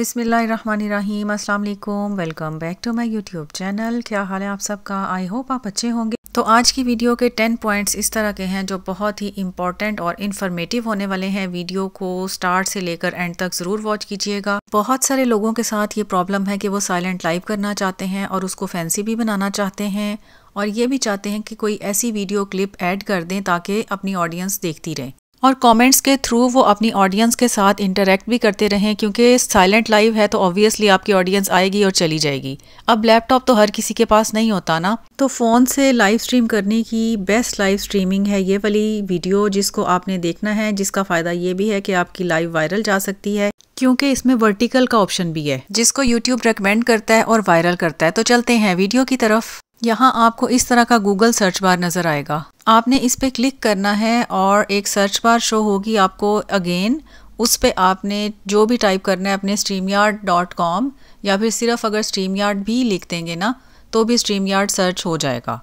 अस्सलाम वालेकुम welcome back to my YouTube channel क्या हाल है आप सबका आई होप आप अच्छे होंगे तो आज की वीडियो के 10 पॉइंट्स इस तरह के हैं जो बहुत ही इंपॉर्टेंट और इन्फॉर्मेटिव होने वाले हैं वीडियो को स्टार्ट से लेकर एंड तक ज़रूर वॉच कीजिएगा बहुत सारे लोगों के साथ ये प्रॉब्लम है कि वो साइलेंट लाइव करना चाहते हैं और उसको फैंसी भी बनाना चाहते हैं और ये भी चाहते हैं कि कोई ऐसी वीडियो क्लिप ऐड कर दें ताकि अपनी ऑडियंस देखती रहे और कमेंट्स के थ्रू वो अपनी ऑडियंस के साथ इंटरेक्ट भी करते रहें क्योंकि साइलेंट लाइव है तो ऑब्वियसली आपकी ऑडियंस आएगी और चली जाएगी अब लैपटॉप तो हर किसी के पास नहीं होता ना तो फ़ोन से लाइव स्ट्रीम करने की बेस्ट लाइव स्ट्रीमिंग है ये वाली वीडियो जिसको आपने देखना है जिसका फ़ायदा ये भी है कि आपकी लाइव वायरल जा सकती है क्योंकि इसमें वर्टिकल का ऑप्शन भी है जिसको यूट्यूब रिकमेंड करता है और वायरल करता है तो चलते हैं वीडियो की तरफ यहाँ आपको इस तरह का गूगल सर्च बार नज़र आएगा आपने इस पर क्लिक करना है और एक सर्च बार शो होगी आपको अगेन उस पर आपने जो भी टाइप करना है अपने स्ट्रीम डॉट कॉम या फिर सिर्फ अगर स्ट्रीम यार्ड भी लिख देंगे ना तो भी स्ट्रीम यार्ड सर्च हो जाएगा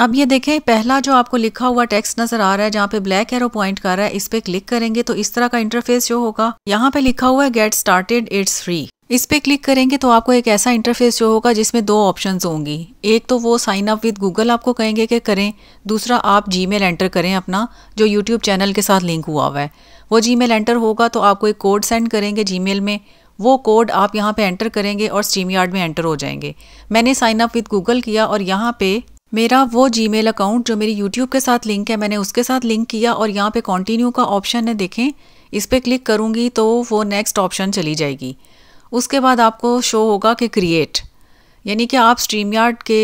अब ये देखें पहला जो आपको लिखा हुआ टेक्स्ट नजर आ रहा है जहाँ पे ब्लैक एरो पॉइंट कर रहा है इस पे क्लिक करेंगे तो इस तरह का इंटरफेस जो होगा यहाँ पे लिखा हुआ है गेट स्टार्टेड इट्स फ्री इस पे क्लिक करेंगे तो आपको एक ऐसा इंटरफेस जो होगा जिसमें दो ऑप्शंस होंगी एक तो वो साइन अप विद गूगल आपको कहेंगे कि करें दूसरा आप जी मेल एंटर करें अपना जो यूट्यूब चैनल के साथ लिंक हुआ हुआ है वो जी मेल एंटर होगा तो आपको एक कोड सेंड करेंगे जी मेल में वो कोड आप यहाँ पे एंटर करेंगे और स्टीम यार्ड में एंटर हो जाएंगे मैंने साइन अप विद गूगल किया और यहाँ पे मेरा वो जी मेल अकाउंट जो मेरी यूट्यूब के साथ लिंक है मैंने उसके साथ लिंक किया और यहाँ पे कंटिन्यू का ऑप्शन है देखें इस पर क्लिक करूँगी तो वो नेक्स्ट ऑप्शन चली जाएगी उसके बाद आपको शो होगा कि क्रिएट यानी कि आप स्ट्रीम यार्ड के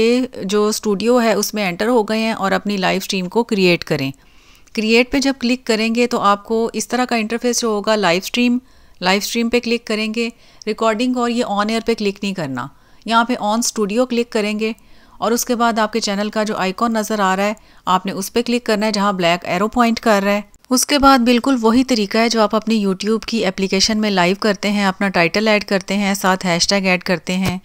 जो स्टूडियो है उसमें एंटर हो गए हैं और अपनी लाइव स्ट्रीम को क्रिएट करें क्रिएट पे जब क्लिक करेंगे तो आपको इस तरह का इंटरफेस जो होगा लाइव स्ट्रीम लाइव स्ट्रीम पे क्लिक करेंगे रिकॉर्डिंग और ये ऑन एयर पे क्लिक नहीं करना यहाँ पे ऑन स्टूडियो क्लिक करेंगे और उसके बाद आपके चैनल का जो आइकॉन नज़र आ रहा है आपने उस पर क्लिक करना है जहाँ ब्लैक एरो पॉइंट कर रहा है उसके बाद बिल्कुल वही तरीका है जो आप अपनी यूट्यूब की एप्लीकेशन में लाइव करते हैं अपना टाइटल ऐड करते हैं साथ हैश ऐड करते हैं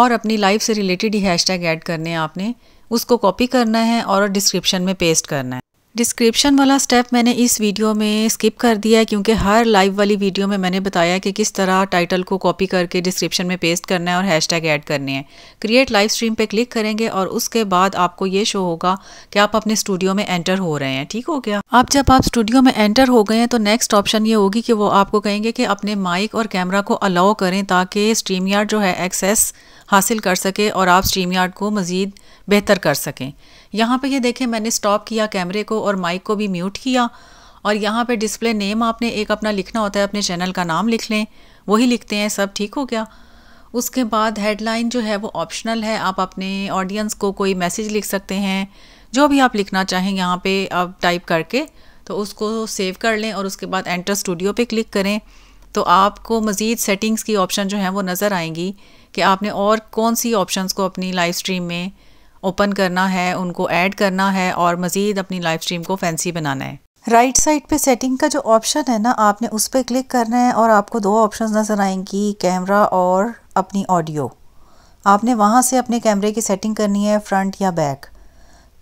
और अपनी लाइफ से रिलेटेड ही हैश ऐड करने हैं आपने उसको कॉपी करना है और डिस्क्रिप्शन में पेस्ट करना है डिस्क्रिप्शन वाला स्टेप मैंने इस वीडियो में स्किप कर दिया है क्योंकि हर लाइव वाली वीडियो में मैंने बताया कि किस तरह टाइटल को कॉपी करके डिस्क्रिप्शन में पेस्ट करना है और हैशटैग ऐड करने हैं क्रिएट लाइव स्ट्रीम पे क्लिक करेंगे और उसके बाद आपको ये शो होगा कि आप अपने स्टूडियो में एंटर हो रहे हैं ठीक हो गया अब जब आप स्टूडियो में एंटर हो गए हैं तो नेक्स्ट ऑप्शन ये होगी कि वो आपको कहेंगे कि अपने माइक और कैमरा को अलाउ करें ताकि स्ट्रीम यार्ड जो है एक्सेस हासिल कर सके और आप स्ट्रीम यार्ड को मज़ीद बेहतर कर सकें यहाँ पे ये देखें मैंने स्टॉप किया कैमरे को और माइक को भी म्यूट किया और यहाँ पे डिस्प्ले नेम आपने एक अपना लिखना होता है अपने चैनल का नाम लिख लें वही लिखते हैं सब ठीक हो गया उसके बाद हेडलाइन जो है वो ऑप्शनल है आप अपने ऑडियंस को कोई मैसेज लिख सकते हैं जो भी आप लिखना चाहें यहाँ पे आप टाइप करके तो उसको सेव कर लें और उसके बाद एंटर स्टूडियो पे क्लिक करें तो आपको मज़ीद सेटिंग्स की ऑप्शन जो हैं वो नज़र आएंगी कि आपने और कौन सी ऑप्शंस को अपनी लाइव स्ट्रीम में ओपन करना है उनको ऐड करना है और मज़ीद अपनी लाइव स्ट्रीम को फैंसी बनाना है राइट right साइड पे सेटिंग का जो ऑप्शन है ना आपने उस पर क्लिक करना है और आपको दो ऑप्शन नज़र आएंगी कैमरा और अपनी ऑडियो आपने वहाँ से अपने कैमरे की सेटिंग करनी है फ्रंट या बैक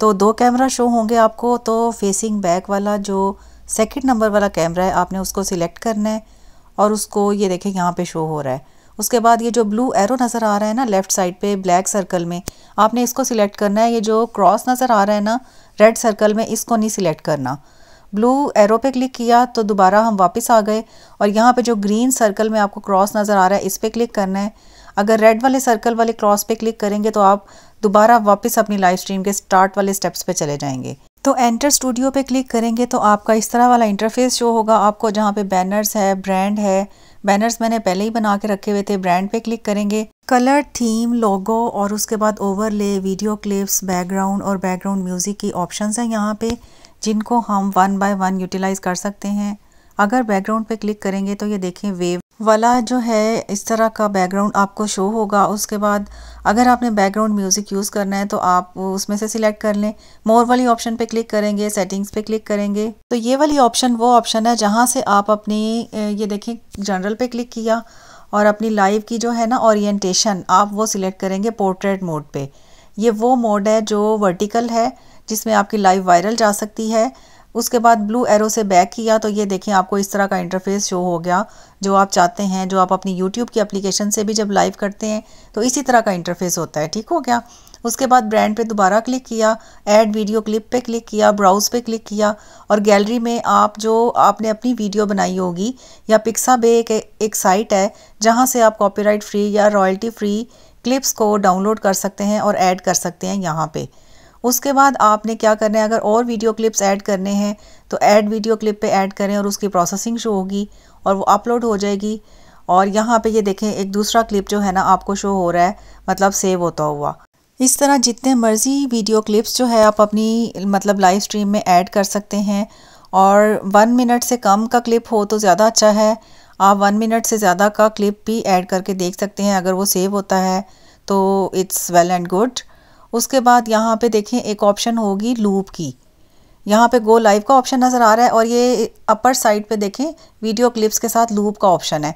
तो दो कैमरा शो होंगे आपको तो फेसिंग बैक वाला जो सेकंड नंबर वाला कैमरा है आपने उसको सिलेक्ट करना है और उसको ये देखें यहाँ पे शो हो रहा है उसके बाद ये जो ब्लू एरो नज़र आ रहा है ना लेफ़्ट साइड पे ब्लैक सर्कल में आपने इसको सिलेक्ट करना है ये जो क्रॉस नज़र आ रहा है ना रेड सर्कल में इसको नहीं सिलेक्ट करना ब्लू एरो पे क्लिक किया तो दोबारा हम वापस आ गए और यहाँ पे जो ग्रीन सर्कल में आपको क्रॉस नज़र आ रहा है इस पर क्लिक करना है अगर रेड वाले सर्कल वाले क्रॉस पे क्लिक करेंगे तो आप दोबारा वापस अपनी लाइव स्ट्रीम के स्टार्ट वाले स्टेप्स पे चले जाएंगे तो एंटर स्टूडियो पे क्लिक करेंगे तो आपका इस तरह वाला इंटरफेस शो होगा आपको जहाँ पे बैनर्स है ब्रांड है बैनर्स मैंने पहले ही बना के रखे हुए थे ब्रांड पे क्लिक करेंगे कलर थीम लोगो और उसके बाद ओवरले वीडियो क्लिप्स बैकग्राउंड और बैकग्राउंड म्यूज़िक की ऑप्शंस हैं यहाँ पे जिनको हम वन बाय वन यूटिलाइज़ कर सकते हैं अगर बैकग्राउंड पे क्लिक करेंगे तो ये देखें वेव वाला जो है इस तरह का बैकग्राउंड आपको शो होगा उसके बाद अगर आपने बैकग्राउंड म्यूज़िक यूज़ करना है तो आप उसमें से सिलेक्ट कर लें मोर वाली ऑप्शन पे क्लिक करेंगे सेटिंग्स पे क्लिक करेंगे तो ये वाली ऑप्शन वो ऑप्शन है जहाँ से आप अपनी ये देखें जनरल पे क्लिक किया और अपनी लाइव की जो है ना ओरिएंटेशन आप वो सिलेक्ट करेंगे पोर्ट्रेट मोड पर ये वो मोड है जो वर्टिकल है जिसमें आपकी लाइव वायरल जा सकती है उसके बाद ब्लू एरो से बैक किया तो ये देखें आपको इस तरह का इंटरफेस शो हो गया जो आप चाहते हैं जो आप अपनी यूट्यूब की एप्लीकेशन से भी जब लाइव करते हैं तो इसी तरह का इंटरफेस होता है ठीक हो गया उसके बाद ब्रांड पे दोबारा क्लिक किया ऐड वीडियो क्लिप पे क्लिक किया ब्राउज़ पे क्लिक किया और गैलरी में आप जो आपने अपनी वीडियो बनाई होगी या पिक्सा बे एक, एक साइट है जहाँ से आप कॉपीराइट फ्री या रॉयल्टी फ्री क्लिप्स को डाउनलोड कर सकते हैं और ऐड कर सकते हैं यहाँ पर उसके बाद आपने क्या करना है अगर और वीडियो क्लिप्स ऐड करने हैं तो ऐड वीडियो क्लिप पे ऐड करें और उसकी प्रोसेसिंग शो होगी और वो अपलोड हो जाएगी और यहाँ पे ये देखें एक दूसरा क्लिप जो है ना आपको शो हो रहा है मतलब सेव होता हुआ इस तरह जितने मर्ज़ी वीडियो क्लिप्स जो है आप अपनी मतलब लाइव स्ट्रीम में ऐड कर सकते हैं और वन मिनट से कम का क्लिप हो तो ज़्यादा अच्छा है आप वन मिनट से ज़्यादा का क्लिप भी ऐड करके देख सकते हैं अगर वो सेव होता है तो इट्स वेल एंड गुड उसके बाद यहाँ पे देखें एक ऑप्शन होगी लूप की यहाँ पे गो लाइव का ऑप्शन नज़र आ रहा है और ये अपर साइड पे देखें वीडियो क्लिप्स के साथ लूप का ऑप्शन है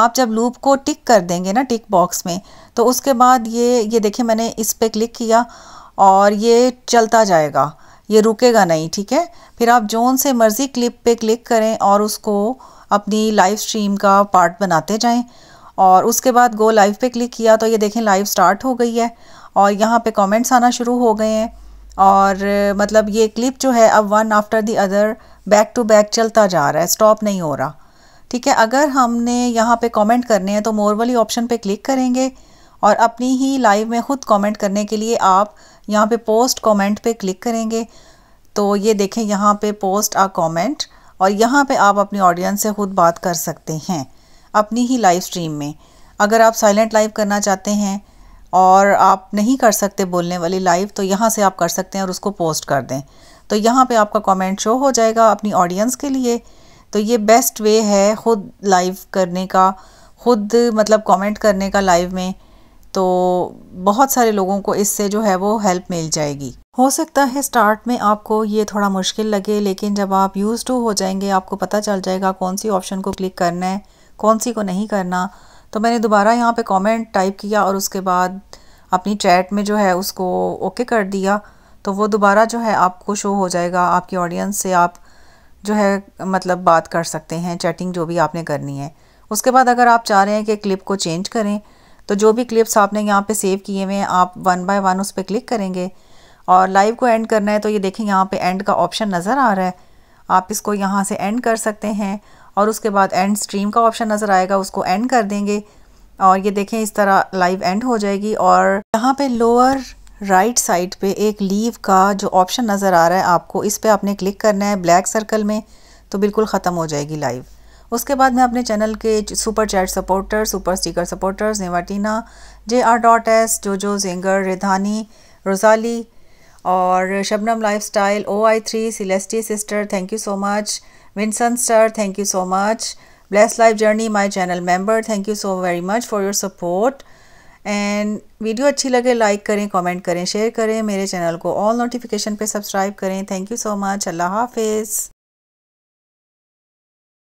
आप जब लूप को टिक कर देंगे ना टिक बॉक्स में तो उसके बाद ये ये देखें मैंने इस पर क्लिक किया और ये चलता जाएगा ये रुकेगा नहीं ठीक है फिर आप जोन से मर्ज़ी क्लिप पे क्लिक करें और उसको अपनी लाइव स्ट्रीम का पार्ट बनाते जाएं और उसके बाद गो लाइव पे क्लिक किया तो ये देखें लाइव स्टार्ट हो गई है और यहाँ पे कमेंट्स आना शुरू हो गए हैं और मतलब ये क्लिप जो है अब one after the other back to back चलता जा रहा है स्टॉप नहीं हो रहा ठीक है अगर हमने यहाँ पे कमेंट करने हैं तो मोर वाली ऑप्शन पे क्लिक करेंगे और अपनी ही लाइव में ख़ुद कमेंट करने के लिए आप यहाँ पे पोस्ट कमेंट पे क्लिक करेंगे तो ये देखें यहाँ पे पोस्ट आ कमेंट और यहाँ पे आप अपनी ऑडियंस से ख़ुद बात कर सकते हैं अपनी ही लाइव स्ट्रीम में अगर आप साइलेंट लाइव करना चाहते हैं और आप नहीं कर सकते बोलने वाली लाइव तो यहाँ से आप कर सकते हैं और उसको पोस्ट कर दें तो यहाँ पे आपका कमेंट शो हो जाएगा अपनी ऑडियंस के लिए तो ये बेस्ट वे है ख़ुद लाइव करने का ख़ुद मतलब कमेंट करने का लाइव में तो बहुत सारे लोगों को इससे जो है वो हेल्प मिल जाएगी हो सकता है स्टार्ट में आपको ये थोड़ा मुश्किल लगे लेकिन जब आप यूज़ टू हो जाएंगे आपको पता चल जाएगा कौन सी ऑप्शन को क्लिक करना है कौन सी को नहीं करना तो मैंने दोबारा यहाँ पे कमेंट टाइप किया और उसके बाद अपनी चैट में जो है उसको ओके कर दिया तो वो दोबारा जो है आपको शो हो जाएगा आपकी ऑडियंस से आप जो है मतलब बात कर सकते हैं चैटिंग जो भी आपने करनी है उसके बाद अगर आप चाह रहे हैं कि क्लिप को चेंज करें तो जो भी क्लिप्स आपने यहाँ पे सेव किए हुए हैं आप वन बाय वन उस पर क्लिक करेंगे और लाइव को एंड करना है तो ये देखें यहाँ पे एंड का ऑप्शन नज़र आ रहा है आप इसको यहाँ से एंड कर सकते हैं और उसके बाद एंड स्ट्रीम का ऑप्शन नज़र आएगा उसको एंड कर देंगे और ये देखें इस तरह लाइव एंड हो जाएगी और यहाँ पे लोअर राइट साइड पे एक लीव का जो ऑप्शन नज़र आ रहा है आपको इस पर आपने क्लिक करना है ब्लैक सर्कल में तो बिल्कुल ख़त्म हो जाएगी लाइव उसके बाद मैं अपने चैनल के super chat supporter super sticker supporters नेवाटीना जे आर डॉट एस जो जो जेंगर रिधानी रोजाली और Shabnam life style O I three सिलेस्टी sister thank you so much Vincent Sir, thank you so much. Blessed Life Journey, my channel member, thank you so very much for your support. And video अच्छी लगे like करें comment करें share करें मेरे channel को all notification पे subscribe करें Thank you so much. Allah Hafiz.